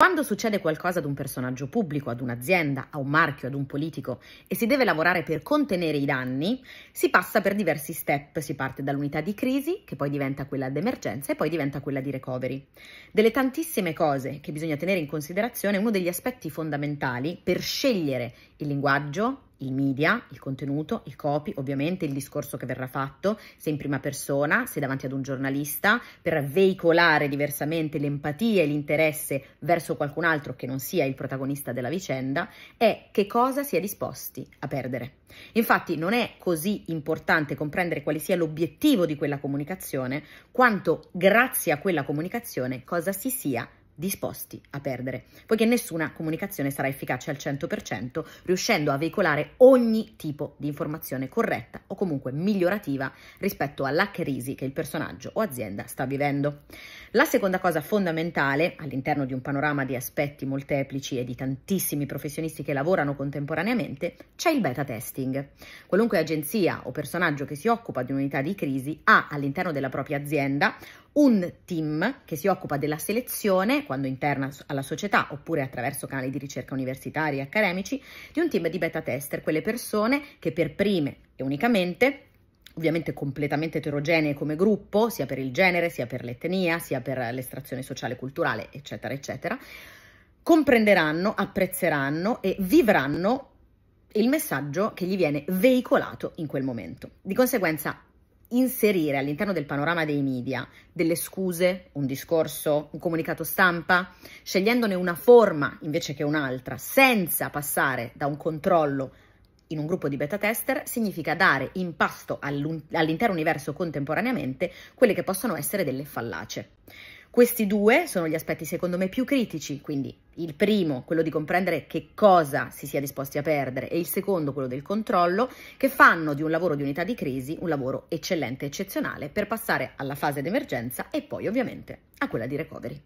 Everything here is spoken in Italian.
Quando succede qualcosa ad un personaggio pubblico, ad un'azienda, a un marchio, ad un politico e si deve lavorare per contenere i danni, si passa per diversi step, si parte dall'unità di crisi, che poi diventa quella d'emergenza e poi diventa quella di recovery. Delle tantissime cose che bisogna tenere in considerazione, uno degli aspetti fondamentali per scegliere il linguaggio, i media, il contenuto, i copy, ovviamente il discorso che verrà fatto, se in prima persona, se davanti ad un giornalista, per veicolare diversamente l'empatia e l'interesse verso qualcun altro che non sia il protagonista della vicenda, è che cosa si è disposti a perdere. Infatti non è così importante comprendere quale sia l'obiettivo di quella comunicazione, quanto grazie a quella comunicazione cosa si sia disposti a perdere, poiché nessuna comunicazione sarà efficace al 100%, riuscendo a veicolare ogni tipo di informazione corretta o comunque migliorativa rispetto alla crisi che il personaggio o azienda sta vivendo. La seconda cosa fondamentale, all'interno di un panorama di aspetti molteplici e di tantissimi professionisti che lavorano contemporaneamente, c'è il beta testing. Qualunque agenzia o personaggio che si occupa di un'unità di crisi ha all'interno della propria azienda un team che si occupa della selezione quando interna alla società oppure attraverso canali di ricerca universitari e accademici, di un team di beta tester, quelle persone che per prime e unicamente ovviamente completamente eterogenee come gruppo, sia per il genere, sia per l'etnia, sia per l'estrazione sociale e culturale, eccetera, eccetera, comprenderanno, apprezzeranno e vivranno il messaggio che gli viene veicolato in quel momento. Di conseguenza inserire all'interno del panorama dei media delle scuse, un discorso, un comunicato stampa, scegliendone una forma invece che un'altra, senza passare da un controllo in un gruppo di beta tester significa dare in pasto all'intero universo contemporaneamente quelle che possono essere delle fallacie. Questi due sono gli aspetti secondo me più critici, quindi il primo, quello di comprendere che cosa si sia disposti a perdere e il secondo, quello del controllo, che fanno di un lavoro di unità di crisi un lavoro eccellente, eccezionale, per passare alla fase d'emergenza e poi ovviamente a quella di recovery.